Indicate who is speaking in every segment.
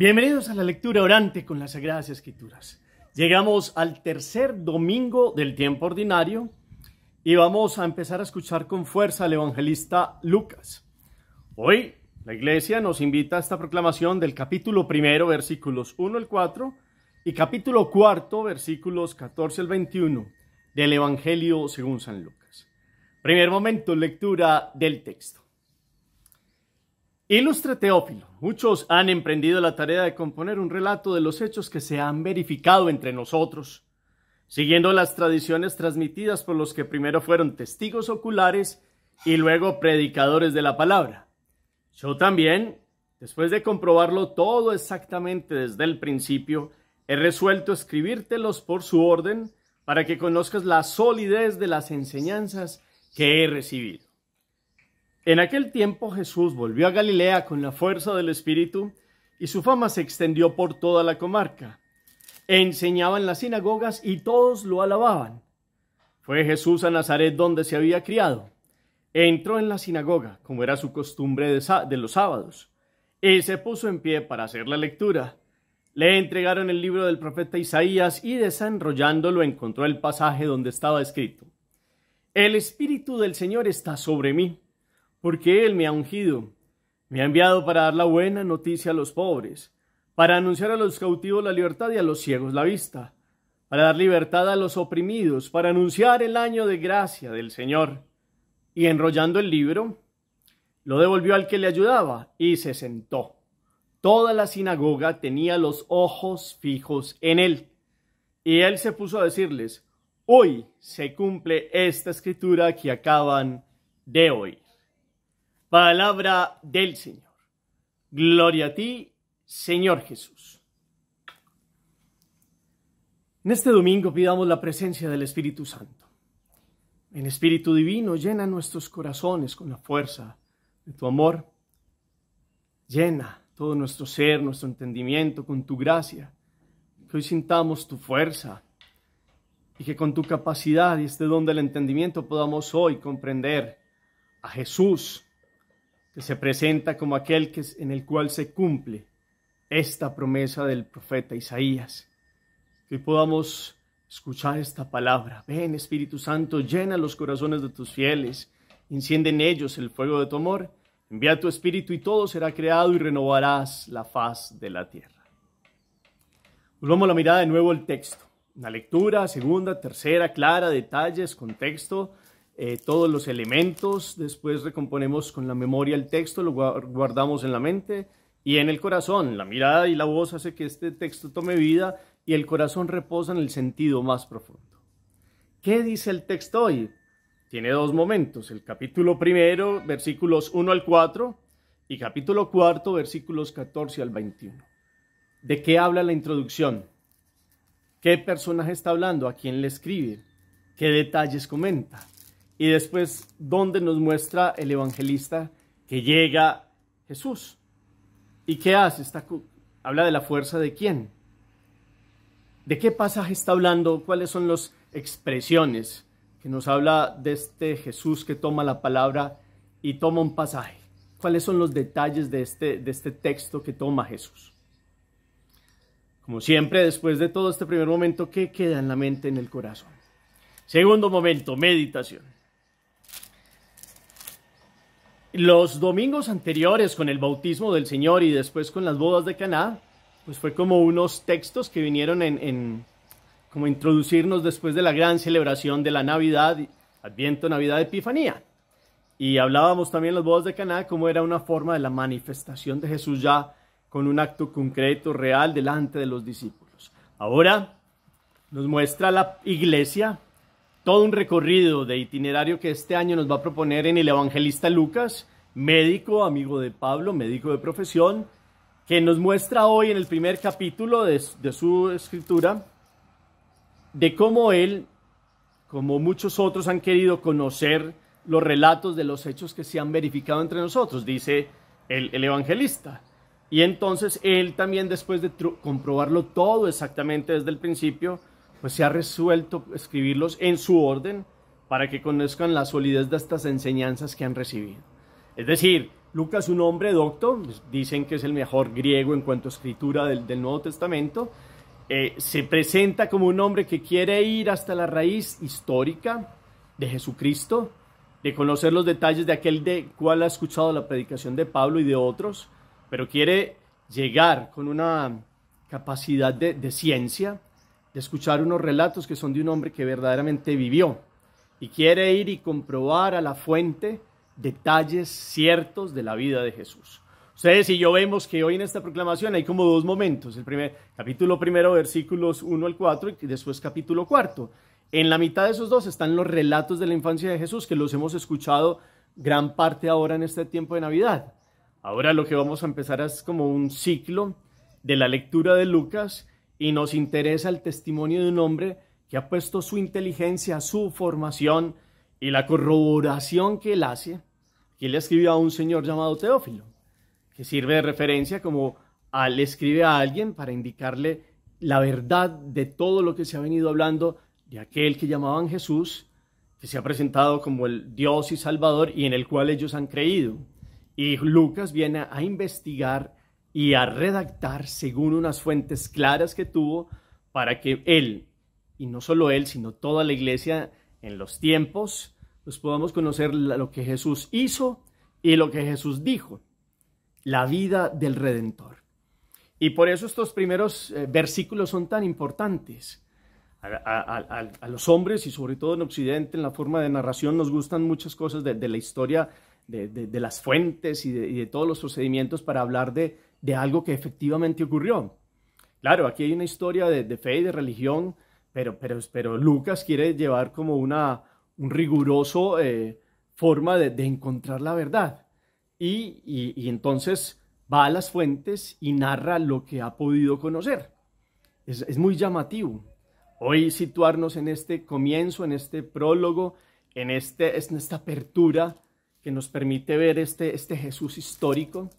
Speaker 1: Bienvenidos a la lectura orante con las Sagradas Escrituras. Llegamos al tercer domingo del tiempo ordinario y vamos a empezar a escuchar con fuerza al evangelista Lucas. Hoy la iglesia nos invita a esta proclamación del capítulo primero, versículos 1 al 4 y capítulo cuarto, versículos 14 al 21 del Evangelio según San Lucas. Primer momento, lectura del texto. Ilustre Teófilo, muchos han emprendido la tarea de componer un relato de los hechos que se han verificado entre nosotros, siguiendo las tradiciones transmitidas por los que primero fueron testigos oculares y luego predicadores de la palabra. Yo también, después de comprobarlo todo exactamente desde el principio, he resuelto escribírtelos por su orden para que conozcas la solidez de las enseñanzas que he recibido. En aquel tiempo Jesús volvió a Galilea con la fuerza del Espíritu y su fama se extendió por toda la comarca. E Enseñaba en las sinagogas y todos lo alababan. Fue Jesús a Nazaret donde se había criado. Entró en la sinagoga, como era su costumbre de, de los sábados, y se puso en pie para hacer la lectura. Le entregaron el libro del profeta Isaías y desenrollándolo encontró el pasaje donde estaba escrito, El Espíritu del Señor está sobre mí porque Él me ha ungido, me ha enviado para dar la buena noticia a los pobres, para anunciar a los cautivos la libertad y a los ciegos la vista, para dar libertad a los oprimidos, para anunciar el año de gracia del Señor. Y enrollando el libro, lo devolvió al que le ayudaba y se sentó. Toda la sinagoga tenía los ojos fijos en él. Y él se puso a decirles, hoy se cumple esta escritura que acaban de hoy. Palabra del Señor. Gloria a ti, Señor Jesús. En este domingo pidamos la presencia del Espíritu Santo. En Espíritu Divino, llena nuestros corazones con la fuerza de tu amor. Llena todo nuestro ser, nuestro entendimiento con tu gracia. Que hoy sintamos tu fuerza y que con tu capacidad y este don del entendimiento podamos hoy comprender a Jesús que se presenta como aquel que, en el cual se cumple esta promesa del profeta Isaías. Que podamos escuchar esta palabra. Ven Espíritu Santo, llena los corazones de tus fieles, enciende en ellos el fuego de tu amor, envía tu Espíritu y todo será creado y renovarás la faz de la tierra. Volvamos la mirada de nuevo al texto. La lectura, segunda, tercera, clara, detalles, contexto eh, todos los elementos, después recomponemos con la memoria el texto, lo guardamos en la mente y en el corazón. La mirada y la voz hace que este texto tome vida y el corazón reposa en el sentido más profundo. ¿Qué dice el texto hoy? Tiene dos momentos, el capítulo primero, versículos 1 al 4, y capítulo cuarto, versículos 14 al 21. ¿De qué habla la introducción? ¿Qué personaje está hablando? ¿A quién le escribe? ¿Qué detalles comenta? y después ¿dónde nos muestra el evangelista que llega Jesús. ¿Y qué hace? Está, habla de la fuerza de quién. ¿De qué pasaje está hablando? ¿Cuáles son las expresiones? Que nos habla de este Jesús que toma la palabra y toma un pasaje. ¿Cuáles son los detalles de este, de este texto que toma Jesús? Como siempre, después de todo este primer momento, ¿qué queda en la mente, en el corazón? Segundo momento, meditación los domingos anteriores con el bautismo del Señor y después con las bodas de Caná, pues fue como unos textos que vinieron en, como introducirnos después de la gran celebración de la Navidad, Adviento, Navidad, Epifanía. Y hablábamos también las bodas de Caná como era una forma de la manifestación de Jesús ya con un acto concreto, real, delante de los discípulos. Ahora nos muestra la iglesia todo un recorrido de itinerario que este año nos va a proponer en el evangelista Lucas, médico, amigo de Pablo, médico de profesión, que nos muestra hoy en el primer capítulo de, su escritura de cómo él, como muchos otros, han querido conocer los relatos de los hechos que se han verificado entre nosotros, dice el evangelista. Y entonces él también, después de comprobarlo todo exactamente desde el principio, pues se ha resuelto escribirlos en su orden para que conozcan la solidez de estas enseñanzas que han recibido. Es decir, Lucas, un hombre docto, pues, dicen que es el mejor griego en cuanto a escritura del, Nuevo Testamento, eh, se presenta como un hombre que quiere ir hasta la raíz histórica de Jesucristo, de conocer los detalles de aquel de cual ha escuchado la predicación de Pablo y de otros, pero quiere llegar con una capacidad de, de ciencia, de escuchar unos relatos que son de un hombre que verdaderamente vivió y quiere ir y comprobar a la fuente detalles ciertos de la vida de Jesús. Ustedes y yo vemos que hoy en esta proclamación hay como dos momentos, el primer capítulo primero versículos 1 al 4 y después capítulo cuarto. En la mitad de esos dos están los relatos de la infancia de Jesús que los hemos escuchado gran parte ahora en este tiempo de Navidad. Ahora lo que vamos a empezar es como un ciclo de la lectura de Lucas y nos interesa el testimonio de un hombre que ha puesto su inteligencia, su formación y la corroboración que él hace. que le escribió a un señor llamado Teófilo, que sirve de referencia como al le escribe a alguien para indicarle la verdad de todo lo que se ha venido hablando de aquel que llamaban Jesús, que se ha presentado como el Dios y Salvador y en el cual ellos han creído. Y Lucas viene a investigar y a redactar según unas fuentes claras que tuvo para que él, y no solo él, sino toda la iglesia en los tiempos, pues podamos conocer lo que Jesús hizo y lo que Jesús dijo, la vida del Redentor. Y por eso estos primeros eh, versículos son tan importantes. A, los hombres y sobre todo en Occidente, en la forma de narración, nos gustan muchas cosas de, de la historia de, las fuentes y de, todos los procedimientos para hablar de, algo que efectivamente ocurrió. Claro, aquí hay una historia de, fe y de religión, pero, pero, pero Lucas quiere llevar como una, un riguroso eh, forma de, encontrar la verdad. Y, entonces va a las fuentes y narra lo que ha podido conocer. Es, muy llamativo. Hoy situarnos en este comienzo, en este prólogo, en, este, en esta apertura que nos permite ver este, este Jesús histórico,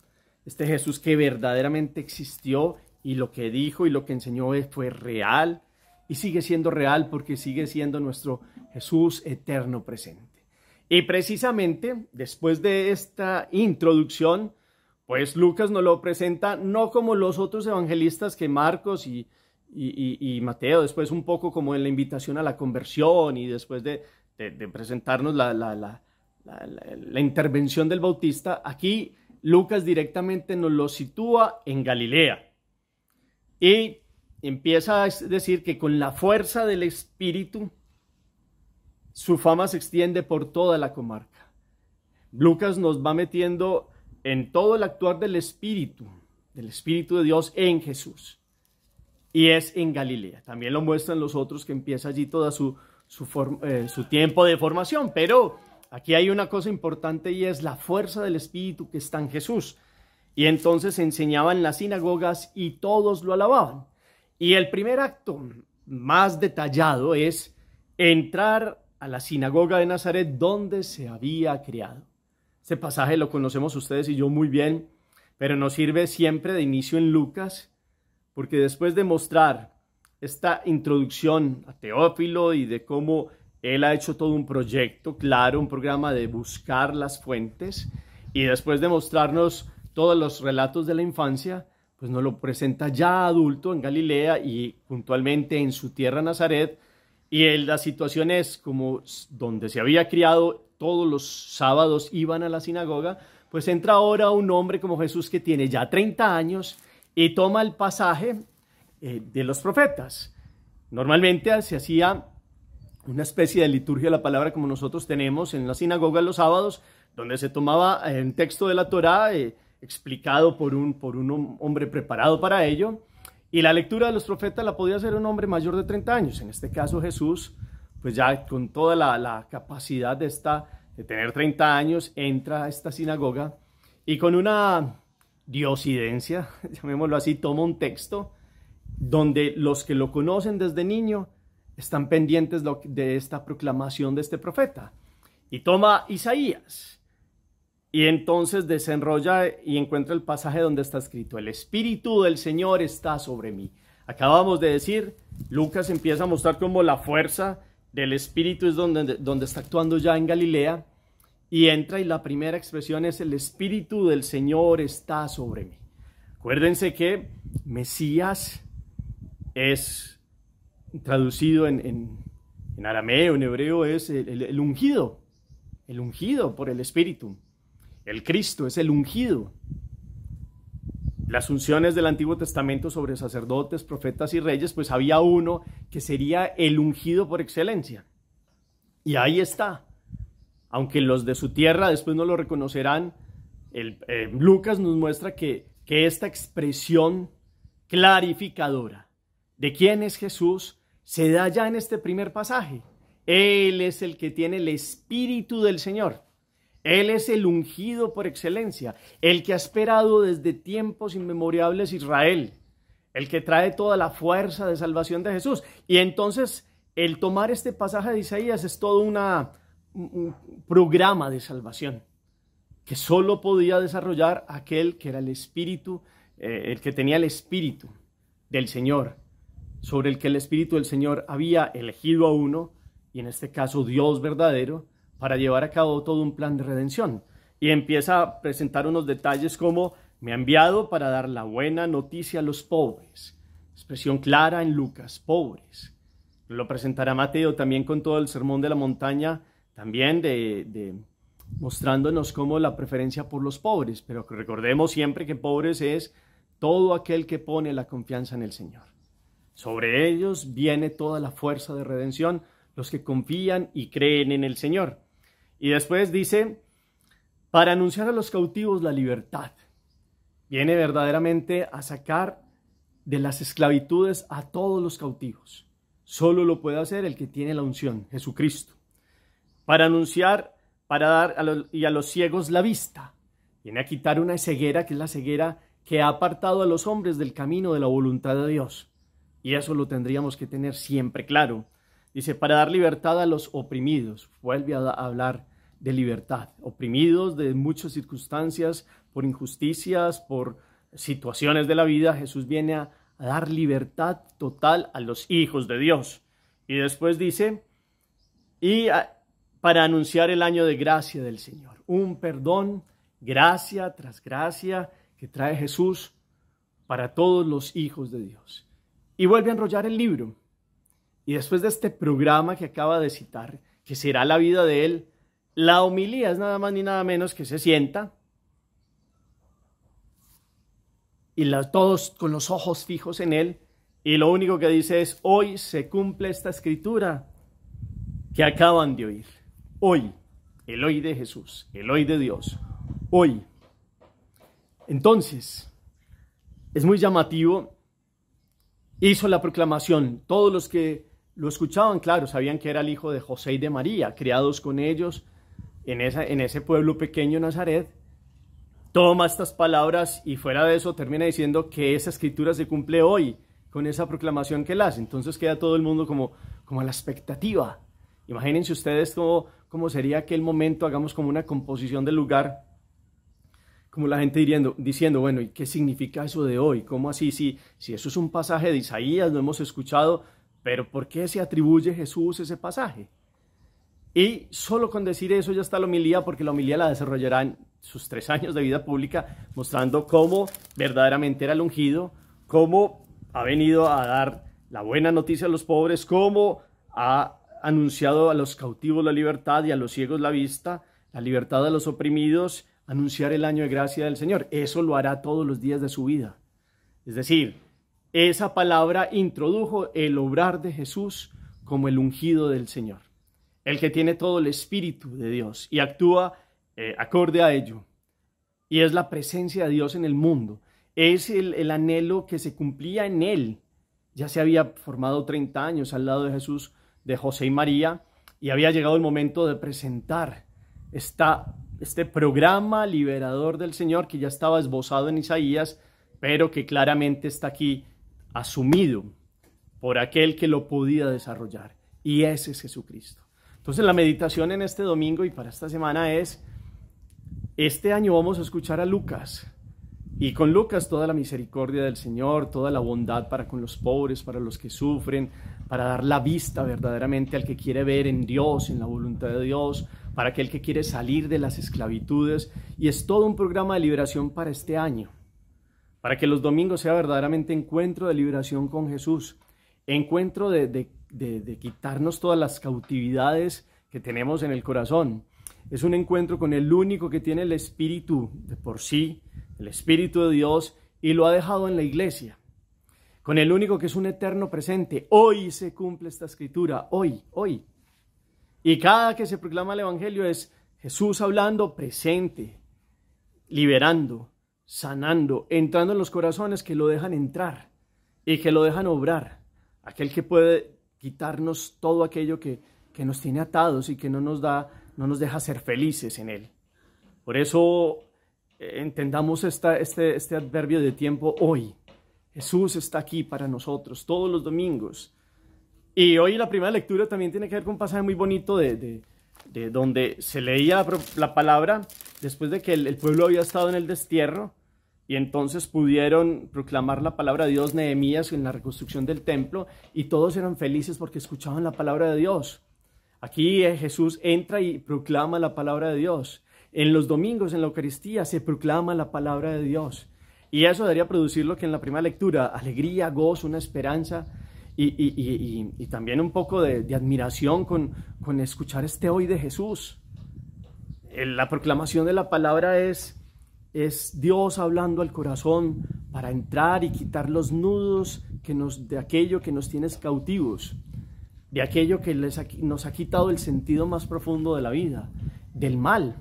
Speaker 1: este Jesús que verdaderamente existió y lo que dijo y lo que enseñó fue real y sigue siendo real porque sigue siendo nuestro Jesús eterno presente. Y precisamente después de esta introducción, pues Lucas nos lo presenta no como los otros evangelistas que Marcos y, y, y, Mateo, después un poco como en la invitación a la conversión y después de, de, presentarnos la, la la, intervención del Bautista, aquí Lucas directamente nos lo sitúa en Galilea. Y empieza a decir que con la fuerza del Espíritu, su fama se extiende por toda la comarca. Lucas nos va metiendo en todo el actuar del Espíritu, del Espíritu de Dios en Jesús. Y es en Galilea. También lo muestran los otros que empieza allí toda su, su eh, tiempo de formación, pero Aquí hay una cosa importante y es la fuerza del Espíritu que está en Jesús. Y entonces enseñaban en las sinagogas y todos lo alababan. Y el primer acto más detallado es entrar a la sinagoga de Nazaret donde se había criado. Este pasaje lo conocemos ustedes y yo muy bien, pero nos sirve siempre de inicio en Lucas, porque después de mostrar esta introducción a Teófilo y de cómo él ha hecho todo un proyecto, claro, un programa de buscar las fuentes y después de mostrarnos todos los relatos de la infancia, pues nos lo presenta ya adulto en Galilea y puntualmente en su tierra Nazaret. Y la situación es como donde se había criado, todos los sábados iban a la sinagoga, pues entra ahora un hombre como Jesús que tiene ya 30 años y toma el pasaje eh, de los profetas. Normalmente se hacía una especie de liturgia de la palabra como nosotros tenemos en la sinagoga los sábados, donde se tomaba eh, un texto de la Torá eh, explicado por un, por un hombre preparado para ello, y la lectura de los profetas la podía hacer un hombre mayor de 30 años, en este caso Jesús, pues ya con toda la, capacidad de, esta, de tener 30 años, entra a esta sinagoga y con una diosidencia, llamémoslo así, toma un texto donde los que lo conocen desde niño están pendientes de esta proclamación de este profeta. Y toma Isaías. Y entonces desenrolla y encuentra el pasaje donde está escrito, el Espíritu del Señor está sobre mí. Acabamos de decir, Lucas empieza a mostrar cómo la fuerza del Espíritu es donde, donde está actuando ya en Galilea. Y entra y la primera expresión es, el Espíritu del Señor está sobre mí. Acuérdense que Mesías es traducido en, arameo, en hebreo, es el, ungido, el ungido por el Espíritu. El Cristo es el ungido. Las unciones del Antiguo Testamento sobre sacerdotes, profetas y reyes, pues había uno que sería el ungido por excelencia. Y ahí está. Aunque los de su tierra después no lo reconocerán, el, eh, Lucas nos muestra que, que esta expresión clarificadora de quién es Jesús se da ya en este primer pasaje. Él es el que tiene el Espíritu del Señor. Él es el ungido por excelencia, el que ha esperado desde tiempos inmemorables Israel, el que trae toda la fuerza de salvación de Jesús. Y entonces el tomar este pasaje de Isaías es todo un programa de salvación que solo podía desarrollar aquel que era el Espíritu, eh, el que tenía el Espíritu del Señor, sobre el que el Espíritu del Señor había elegido a uno, y en este caso Dios verdadero, para llevar a cabo todo un plan de redención. Y empieza a presentar unos detalles como me ha enviado para dar la buena noticia a los pobres. Expresión clara en Lucas, pobres. Lo presentará Mateo también con todo el sermón de la montaña, también de, mostrándonos como la preferencia por los pobres, pero recordemos siempre que pobres es todo aquel que pone la confianza en el Señor. Sobre ellos viene toda la fuerza de redención, los que confían y creen en el Señor. Y después dice, para anunciar a los cautivos la libertad. Viene verdaderamente a sacar de las esclavitudes a todos los cautivos. Solo lo puede hacer el que tiene la unción, Jesucristo. Para anunciar, para dar a los, y a los ciegos la vista. Viene a quitar una ceguera que es la ceguera que ha apartado a los hombres del camino de la voluntad de Dios. Y eso lo tendríamos que tener siempre claro. Dice, para dar libertad a los oprimidos, vuelve a hablar de libertad, oprimidos de muchas circunstancias, por injusticias, por situaciones de la vida, Jesús viene a, dar libertad total a los hijos de Dios. Y después dice, y para anunciar el año de gracia del Señor, un perdón, gracia tras gracia que trae Jesús para todos los hijos de Dios y vuelve a enrollar el libro. Y después de este programa que acaba de citar, que será la vida de él, la homilía es nada más ni nada menos que se sienta y todos con los ojos fijos en él y lo único que dice es, hoy se cumple esta escritura que acaban de oír. Hoy, el hoy de Jesús, el hoy de Dios, hoy. Entonces, es muy llamativo hizo la proclamación. Todos los que lo escuchaban, claro, sabían que era el hijo de José y de María, criados con ellos en, esa, en ese pueblo pequeño Nazaret. Toma estas palabras y fuera de eso termina diciendo que esa escritura se cumple hoy con esa proclamación que él hace. Entonces queda todo el mundo como, como a la expectativa. Imagínense ustedes cómo, cómo sería aquel momento, hagamos como una composición del lugar como la gente diciendo, diciendo, bueno, ¿y qué significa eso de hoy? ¿Cómo así? Si, si eso es un pasaje de Isaías, lo hemos escuchado, pero ¿por qué se atribuye Jesús ese pasaje? Y solo con decir eso ya está la homilía, porque la homilía la desarrollará en sus tres años de vida pública, mostrando cómo verdaderamente era el ungido, cómo ha venido a dar la buena noticia a los pobres, cómo ha anunciado a los cautivos la libertad y a los ciegos la vista, la libertad a los oprimidos anunciar el año de gracia del Señor. Eso lo hará todos los días de su vida. Es decir, esa palabra introdujo el obrar de Jesús como el ungido del Señor, el que tiene todo el Espíritu de Dios y actúa eh, acorde a ello. Y es la presencia de Dios en el mundo. Es el, el anhelo que se cumplía en él. Ya se había formado 30 años al lado de Jesús, de José y María, y había llegado el momento de presentar esta este programa liberador del Señor que ya estaba esbozado en Isaías, pero que claramente está aquí asumido por aquel que lo podía desarrollar. Y ese es Jesucristo. Entonces la meditación en este domingo y para esta semana es, este año vamos a escuchar a Lucas. Y con Lucas toda la misericordia del Señor, toda la bondad para con los pobres, para los que sufren, para dar la vista verdaderamente al que quiere ver en Dios, en la voluntad de Dios, para aquel que quiere salir de las esclavitudes y es todo un programa de liberación para este año, para que los domingos sea verdaderamente encuentro de liberación con Jesús, encuentro de, quitarnos todas las cautividades que tenemos en el corazón. Es un encuentro con el único que tiene el Espíritu de por sí, el Espíritu de Dios, y lo ha dejado en la iglesia con el único que es un eterno presente. Hoy se cumple esta escritura, hoy, hoy. Y cada que se proclama el Evangelio es Jesús hablando presente, liberando, sanando, entrando en los corazones que lo dejan entrar y que lo dejan obrar. Aquel que puede quitarnos todo aquello que, que nos tiene atados y que no nos, da, no nos deja ser felices en Él. Por eso eh, entendamos este, este adverbio de tiempo hoy. Jesús está aquí para nosotros todos los domingos y hoy la primera lectura también tiene que ver con un pasaje muy bonito de, donde se leía la palabra después de que el, pueblo había estado en el destierro y entonces pudieron proclamar la palabra de Dios Nehemías en la reconstrucción del templo y todos eran felices porque escuchaban la palabra de Dios. Aquí eh, Jesús entra y proclama la palabra de Dios. En los domingos, en la Eucaristía, se proclama la palabra de Dios. Y eso debería producir lo que en la primera lectura, alegría, gozo, una esperanza y, también un poco de, admiración con, escuchar este hoy de Jesús. La proclamación de la palabra es, es Dios hablando al corazón para entrar y quitar los nudos que nos, de aquello que nos tienes cautivos, de aquello que nos ha quitado el sentido más profundo de la vida, del mal,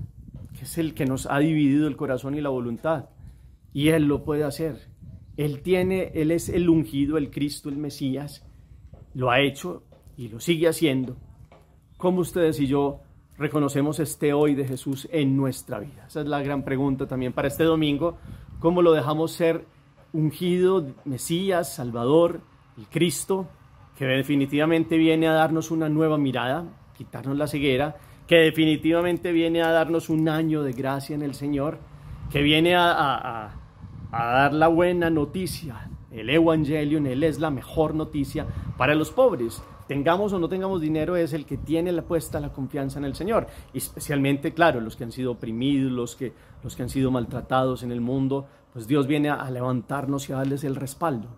Speaker 1: que es el que nos ha dividido el corazón y la voluntad. Y Él lo puede hacer. Él tiene, Él es el ungido, el Cristo, el Mesías. Lo ha hecho y lo sigue haciendo. ¿Cómo ustedes y yo reconocemos este hoy de Jesús en nuestra vida? Esa es la gran pregunta también para este domingo. ¿Cómo lo dejamos ser ungido, Mesías, Salvador, el Cristo, que definitivamente viene a darnos una nueva mirada, quitarnos la ceguera, que definitivamente viene a darnos un año de gracia en el Señor, que viene a, a a dar la buena noticia. El Evangelio en él es la mejor noticia para los pobres. Tengamos o no tengamos dinero, es el que tiene la puesta la confianza en el Señor. Y especialmente, claro, los que han sido oprimidos, los que, los que han sido maltratados en el mundo, pues Dios viene a, levantarnos y a darles el respaldo.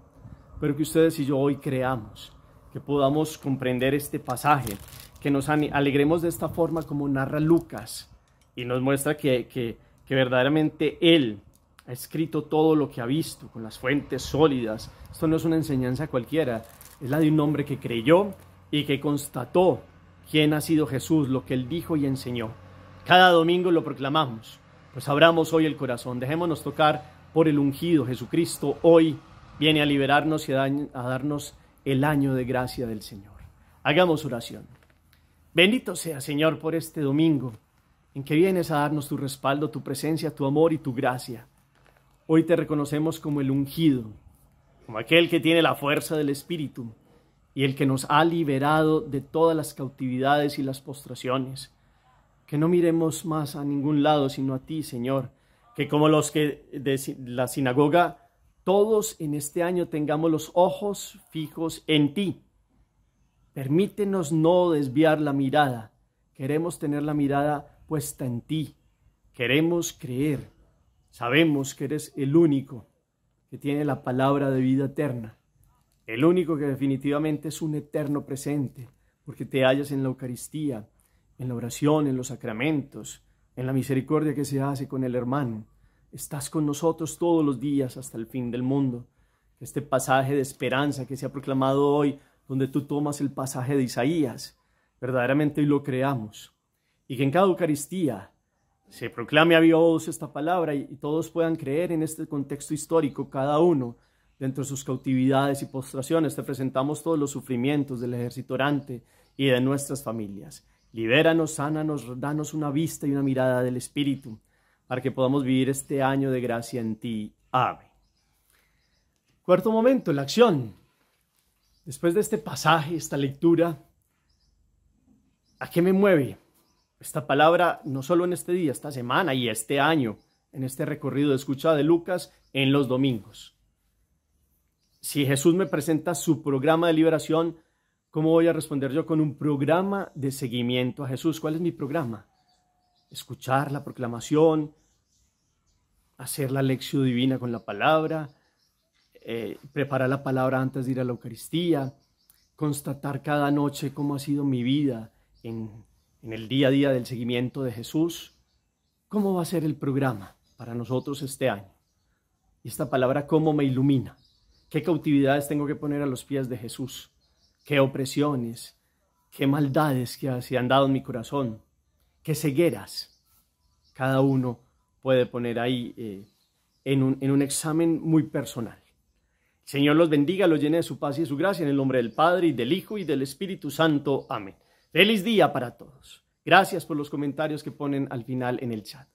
Speaker 1: Pero que ustedes y yo hoy creamos, que podamos comprender este pasaje, que nos alegremos de esta forma como narra Lucas y nos muestra que, que verdaderamente Él ha escrito todo lo que ha visto, con las fuentes sólidas. Esto no es una enseñanza cualquiera, es la de un hombre que creyó y que constató quién ha sido Jesús, lo que él dijo y enseñó. Cada domingo lo proclamamos, pues abramos hoy el corazón, dejémonos tocar por el ungido Jesucristo. Hoy viene a liberarnos y a, a darnos el año de gracia del Señor. Hagamos oración. Bendito sea, Señor, por este domingo en que vienes a darnos tu respaldo, tu presencia, tu amor y tu gracia. Hoy te reconocemos como el ungido, como aquel que tiene la fuerza del Espíritu y el que nos ha liberado de todas las cautividades y las postraciones. Que no miremos más a ningún lado sino a ti, Señor, que como los que de la sinagoga, todos en este año tengamos los ojos fijos en ti. Permítenos no desviar la mirada. Queremos tener la mirada puesta en ti. Queremos creer Sabemos que eres el único que tiene la palabra de vida eterna, el único que definitivamente es un eterno presente, porque te hallas en la Eucaristía, en la oración, en los sacramentos, en la misericordia que se hace con el hermano. Estás con nosotros todos los días hasta el fin del mundo. Este pasaje de esperanza que se ha proclamado hoy, donde tú tomas el pasaje de Isaías, verdaderamente lo creamos. Y que en cada Eucaristía se proclame a Dios esta palabra y, todos puedan creer en este contexto histórico, cada uno dentro de sus cautividades y postraciones. Te presentamos todos los sufrimientos del ejército orante y de nuestras familias. Libéranos, sánanos, danos una vista y una mirada del Espíritu para que podamos vivir este año de gracia en ti. Ave. Cuarto momento, la acción. Después de este pasaje, esta lectura, ¿a qué me mueve? esta palabra no solo en este día, esta semana y este año, en este recorrido de escucha de Lucas en los domingos. Si Jesús me presenta su programa de liberación, ¿cómo voy a responder yo con un programa de seguimiento a Jesús? ¿Cuál es mi programa? Escuchar la proclamación, hacer la lección divina con la palabra, eh, preparar la palabra antes de ir a la Eucaristía, constatar cada noche cómo ha sido mi vida en en el día a día del seguimiento de Jesús, cómo va a ser el programa para nosotros este año. Y esta palabra, cómo me ilumina. ¿Qué cautividades tengo que poner a los pies de Jesús? ¿Qué opresiones? ¿Qué maldades que se han dado en mi corazón? ¿Qué cegueras? Cada uno puede poner ahí eh, en, un, examen muy personal. Señor los bendiga, los llene de su paz y de su gracia, en el nombre del Padre, y del Hijo, y del Espíritu Santo. Amén. Feliz día para todos. Gracias por los comentarios que ponen al final en el chat.